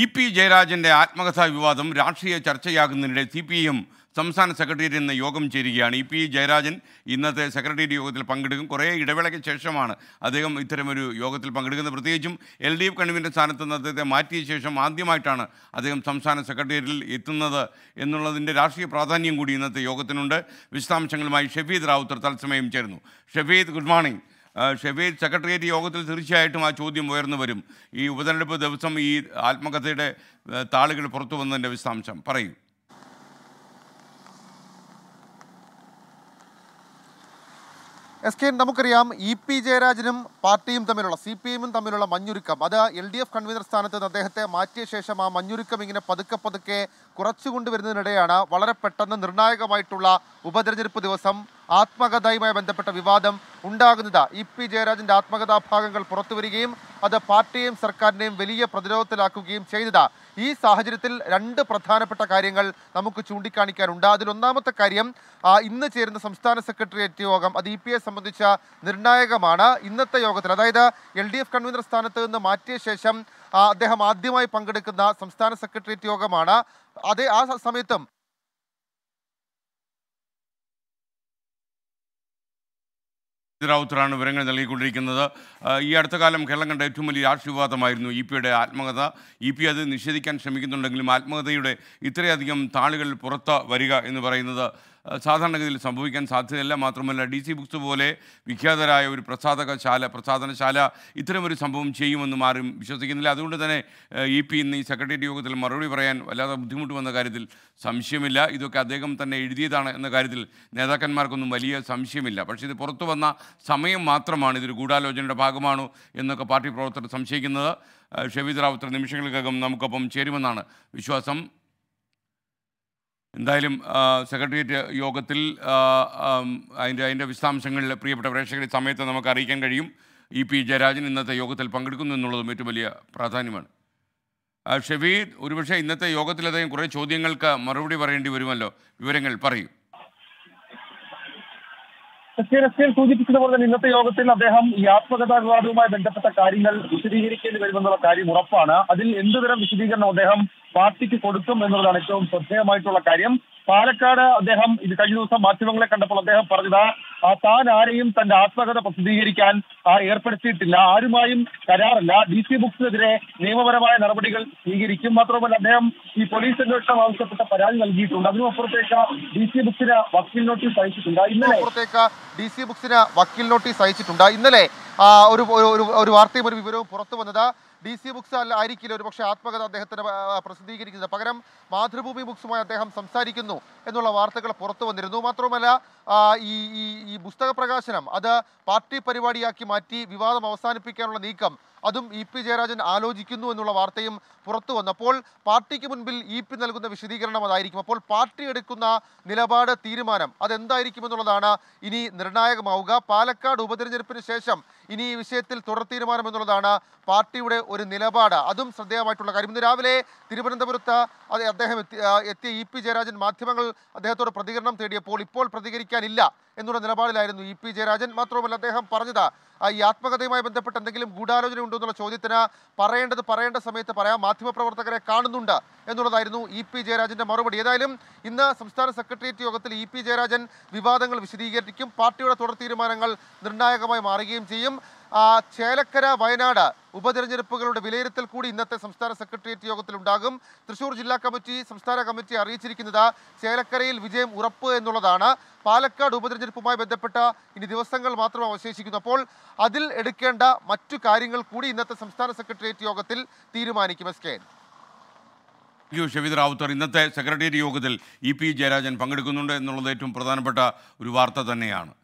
E P ജയരാജൻ്റെ ആത്മകഥാ വിവാദം രാഷ്ട്രീയ ചർച്ചയാകുന്നതിനിടെ സി പി എം സംസ്ഥാന സെക്രട്ടേറിയറ്റ് ഇന്ന് യോഗം ചേരുകയാണ് ഇ പി ജയരാജൻ ഇന്നത്തെ സെക്രട്ടേറിയറ്റ് യോഗത്തിൽ പങ്കെടുക്കും കുറേ ഇടവേളയ്ക്ക് ശേഷമാണ് അദ്ദേഹം ഇത്തരമൊരു യോഗത്തിൽ പങ്കെടുക്കുന്നത് പ്രത്യേകിച്ചും എൽ ഡി എഫ് കൺവീനർ സ്ഥാനത്ത് നിന്ന് അദ്ദേഹത്തെ മാറ്റിയ ശേഷം ആദ്യമായിട്ടാണ് അദ്ദേഹം സംസ്ഥാന സെക്രട്ടേറിയറ്റിൽ എത്തുന്നത് എന്നുള്ളതിൻ്റെ രാഷ്ട്രീയ പ്രാധാന്യം കൂടി ഇന്നത്തെ യോഗത്തിനുണ്ട് വിശദാംശങ്ങളുമായി ഷഫീദ് റാവുത്തർ തത്സമയം ചേരുന്നു Shafeed good morning Shafeel secretariat യോഗത്തിൽ തീർച്ചയായിട്ടും ആ ചോദ്യം ഉയർന്നു വരും ഈ ഉപതെരഞ്ഞെടുപ്പ് ദിവസം ഈ ആത്മകഥയുടെ താളുകൾ പുറത്തു വന്നതിൻ്റെ വിശദാംശം പറയൂ എസ് കെ നമുക്കറിയാം ഇ പി ജയരാജനും പാർട്ടിയും തമ്മിലുള്ള സി പി എമ്മും തമ്മിലുള്ള മഞ്ഞുരുക്കം അത് എൽ ഡി എഫ് കൺവീനർ സ്ഥാനത്ത് നിന്ന് അദ്ദേഹത്തെ മാറ്റിയ ശേഷം ആ മഞ്ഞുരുക്കം ഇങ്ങനെ പതുക്കെ പതുക്കെ കുറച്ചു കൊണ്ടുവരുന്നതിനിടെയാണ് വളരെ പെട്ടെന്ന് നിർണായകമായിട്ടുള്ള ഉപതെരഞ്ഞെടുപ്പ് ദിവസം ആത്മകഥയുമായി ബന്ധപ്പെട്ട വിവാദം ഉണ്ടാകുന്നത് ഇ പി ജയരാജൻ്റെ ആത്മകഥാഭാഗങ്ങൾ പുറത്തുവരികയും അത് പാർട്ടിയെയും സർക്കാരിനെയും വലിയ പ്രതിരോധത്തിലാക്കുകയും ചെയ്തത് ഈ സാഹചര്യത്തിൽ രണ്ട് പ്രധാനപ്പെട്ട കാര്യങ്ങൾ നമുക്ക് ചൂണ്ടിക്കാണിക്കാനുണ്ട് അതിലൊന്നാമത്തെ കാര്യം ഇന്ന് ചേരുന്ന സംസ്ഥാന സെക്രട്ടേറിയറ്റ് യോഗം അത് ഇ പി എ സംബന്ധിച്ച നിർണായകമാണ് ഇന്നത്തെ യോഗത്തിൽ അതായത് എൽ ഡി എഫ് കൺവീനർ സ്ഥാനത്ത് നിന്ന് മാറ്റിയ ശേഷം അദ്ദേഹം ആദ്യമായി പങ്കെടുക്കുന്ന സംസ്ഥാന സെക്രട്ടേറിയറ്റ് യോഗമാണ് അതേ ആ സമയത്തും റാവുത്തറാണ് വിവരങ്ങൾ നൽകിക്കൊണ്ടിരിക്കുന്നത് ഈ അടുത്ത കാലം കേരളം കണ്ട ഏറ്റവും വലിയ രാഷ്ട്രീയവാദമായിരുന്നു ഇ പിയുടെ ആത്മകഥ ഇ പി അത് നിഷേധിക്കാൻ ശ്രമിക്കുന്നുണ്ടെങ്കിലും ആത്മകഥയുടെ ഇത്രയധികം താളുകൾ പുറത്ത് വരിക എന്ന് പറയുന്നത് സാധാരണഗതിയിൽ സംഭവിക്കാൻ സാധ്യതയല്ല മാത്രമല്ല ഡി സി ബുക്സ് പോലെ വിഖ്യാതരായ ഒരു പ്രസാധകശാല പ്രസാധനശാല ഇത്തരമൊരു സംഭവം ചെയ്യുമെന്നും ആരും വിശ്വസിക്കുന്നില്ല അതുകൊണ്ട് തന്നെ ഇ പി ഇന്ന് ഈ സെക്രട്ടേറിയറ്റ് യോഗത്തിൽ മറുപടി പറയാൻ വല്ലാതെ ബുദ്ധിമുട്ട് വന്ന കാര്യത്തിൽ സംശയമില്ല ഇതൊക്കെ അദ്ദേഹം തന്നെ എഴുതിയതാണ് എന്ന കാര്യത്തിൽ നേതാക്കന്മാർക്കൊന്നും വലിയ സംശയമില്ല പക്ഷേ ഇത് പുറത്തു വന്ന സമയം മാത്രമാണ് ഇതൊരു ഗൂഢാലോചനയുടെ ഭാഗമാണോ എന്നൊക്കെ പാർട്ടി പ്രവർത്തകർ സംശയിക്കുന്നത് ഷെവിദ് റാവുത്തർ നിമിഷങ്ങൾക്കകം നമുക്കൊപ്പം ചേരുമെന്നാണ് വിശ്വാസം എന്തായാലും സെക്രട്ടേറിയറ്റ് യോഗത്തിൽ അതിൻ്റെ അതിൻ്റെ വിശദാംശങ്ങളിൽ പ്രിയപ്പെട്ട പ്രേക്ഷകരുടെ സമയത്ത് നമുക്ക് അറിയിക്കാൻ കഴിയും ഇ പി ജയരാജൻ ഇന്നത്തെ യോഗത്തിൽ പങ്കെടുക്കുന്നു എന്നുള്ളതും ഏറ്റവും വലിയ പ്രാധാന്യമാണ് ഷെബീർ ഒരുപക്ഷെ ഇന്നത്തെ യോഗത്തിൽ അദ്ദേഹം കുറേ ചോദ്യങ്ങൾക്ക് മറുപടി പറയേണ്ടി വരുമല്ലോ വിവരങ്ങൾ പറയും എസ് സൂചിപ്പിച്ചതുപോലെ തന്നെ ഇന്നത്തെ യോഗത്തിൽ അദ്ദേഹം യാത്മകതാ വിവാദവുമായി ബന്ധപ്പെട്ട കാര്യങ്ങൾ വിശദീകരിക്കേണ്ടി വരുമെന്നുള്ള കാര്യം ഉറപ്പാണ് അതിൽ എന്തുതരം വിശദീകരണം അദ്ദേഹം പാർട്ടിക്ക് കൊടുക്കും എന്നുള്ളതാണ് ഏറ്റവും ശ്രദ്ധേയമായിട്ടുള്ള കാര്യം പാലക്കാട് അദ്ദേഹം ഇത് കഴിഞ്ഞ ദിവസം മാധ്യമങ്ങളെ കണ്ടപ്പോൾ അദ്ദേഹം പറഞ്ഞത് താൻ ആരെയും തന്റെ ആത്മകഥ പ്രസിദ്ധീകരിക്കാൻ ഏർപ്പെടുത്തിയിട്ടില്ല ആരുമായും കരാറില്ല ഡി സി ബുക്സിനെതിരെ നിയമപരമായ നടപടികൾ സ്വീകരിക്കും മാത്രമല്ല അദ്ദേഹം ഈ പോലീസ് അന്വേഷണം ആവശ്യപ്പെട്ട പരാതി നൽകിയിട്ടുണ്ട് അതിനപ്പുറത്തേക്ക് ഡി സി ബുക്സിന് വക്കീൽ നോട്ടീസ് അയച്ചിട്ടുണ്ട് ഇന്നലെ ഡി സി ബുക്സിന് വക്കീൽ നോട്ടീസ് അയച്ചിട്ടുണ്ട് ഇന്നലെ ഒരു ഒരു വാർത്തയും ഒരു വിവരവും പുറത്തു വന്നത് ഡി സി ബുക്സ് അല്ല ആയിരിക്കില്ല ഒരു പക്ഷേ ആത്മകഥ അദ്ദേഹത്തിന് പ്രസിദ്ധീകരിക്കുന്നത് പകരം മാതൃഭൂമി ബുക്സുമായി അദ്ദേഹം സംസാരിക്കുന്നു എന്നുള്ള വാർത്തകൾ പുറത്തു വന്നിരുന്നു മാത്രവുമല്ല ഈ ഈ പുസ്തക പ്രകാശനം അത് പാർട്ടി പരിപാടിയാക്കി മാറ്റി വിവാദം അവസാനിപ്പിക്കാനുള്ള നീക്കം അതും ഇ പി ജയരാജൻ ആലോചിക്കുന്നു എന്നുള്ള വാർത്തയും പുറത്തു വന്നപ്പോൾ പാർട്ടിക്ക് മുൻപിൽ ഇ പി നൽകുന്ന വിശദീകരണം അതായിരിക്കും അപ്പോൾ പാർട്ടി എടുക്കുന്ന നിലപാട് തീരുമാനം അതെന്തായിരിക്കുമെന്നുള്ളതാണ് ഇനി നിർണായകമാവുക പാലക്കാട് ഉപതെരഞ്ഞെടുപ്പിന് ശേഷം ഇനി ഈ വിഷയത്തിൽ തുടർ തീരുമാനം എന്നുള്ളതാണ് പാർട്ടിയുടെ ഒരു നിലപാട് അതും ശ്രദ്ധേയമായിട്ടുള്ള കാര്യം ഇന്ന് രാവിലെ തിരുവനന്തപുരത്ത് അദ്ദേഹം എത്തിയ ഇ പി ജയരാജൻ മാധ്യമങ്ങൾ അദ്ദേഹത്തോട് പ്രതികരണം തേടിയപ്പോൾ ഇപ്പോൾ പ്രതികരിക്കാനില്ല എന്നുള്ള നിലപാടിലായിരുന്നു ഇ പി ജയരാജൻ മാത്രവുമല്ല അദ്ദേഹം പറഞ്ഞത് ഈ ആത്മകഥയുമായി ബന്ധപ്പെട്ട് എന്തെങ്കിലും ഗൂഢാലോചന ഉണ്ടോ എന്നുള്ള ചോദ്യത്തിന് പറയേണ്ടത് പറയേണ്ട സമയത്ത് പറയാം മാധ്യമപ്രവർത്തകരെ കാണുന്നുണ്ട് എന്നുള്ളതായിരുന്നു ഇ പി ജയരാജന്റെ മറുപടി ഏതായാലും ഇന്ന് സംസ്ഥാന സെക്രട്ടേറിയറ്റ് യോഗത്തിൽ ഇ പി ജയരാജൻ വിവാദങ്ങൾ വിശദീകരിക്കും പാർട്ടിയുടെ തുടർ തീരുമാനങ്ങൾ നിർണായകമായി മാറുകയും ചെയ്യും ആ ചേലക്കര വയനാട് ഉപതെരഞ്ഞെടുപ്പുകളുടെ വിലയിരുത്തൽ കൂടി ഇന്നത്തെ സംസ്ഥാന സെക്രട്ടേറിയറ്റ് യോഗത്തിൽ ഉണ്ടാകും തൃശൂർ ജില്ലാ കമ്മിറ്റി സംസ്ഥാന കമ്മിറ്റി അറിയിച്ചിരിക്കുന്നത് ചേലക്കരയിൽ വിജയം ഉറപ്പ് എന്നുള്ളതാണ് പാലക്കാട് ഉപതെരഞ്ഞെടുപ്പുമായി ബന്ധപ്പെട്ട ഇനി ദിവസങ്ങൾ മാത്രം അവശേഷിക്കുന്നു അപ്പോൾ അതിൽ എടുക്കേണ്ട മറ്റു കാര്യങ്ങൾ കൂടി ഇന്നത്തെ സംസ്ഥാന സെക്രട്ടേറിയറ്റ് യോഗത്തിൽ തീരുമാനിക്കും എസ് കെ യു റാവുത്തർ ഇന്നത്തെ സെക്രട്ടേറിയറ്റ് യോഗത്തിൽ ഇ പി ജയരാജൻ പങ്കെടുക്കുന്നുണ്ട് എന്നുള്ളത് ഏറ്റവും പ്രധാനപ്പെട്ട ഒരു വാർത്ത തന്നെയാണ്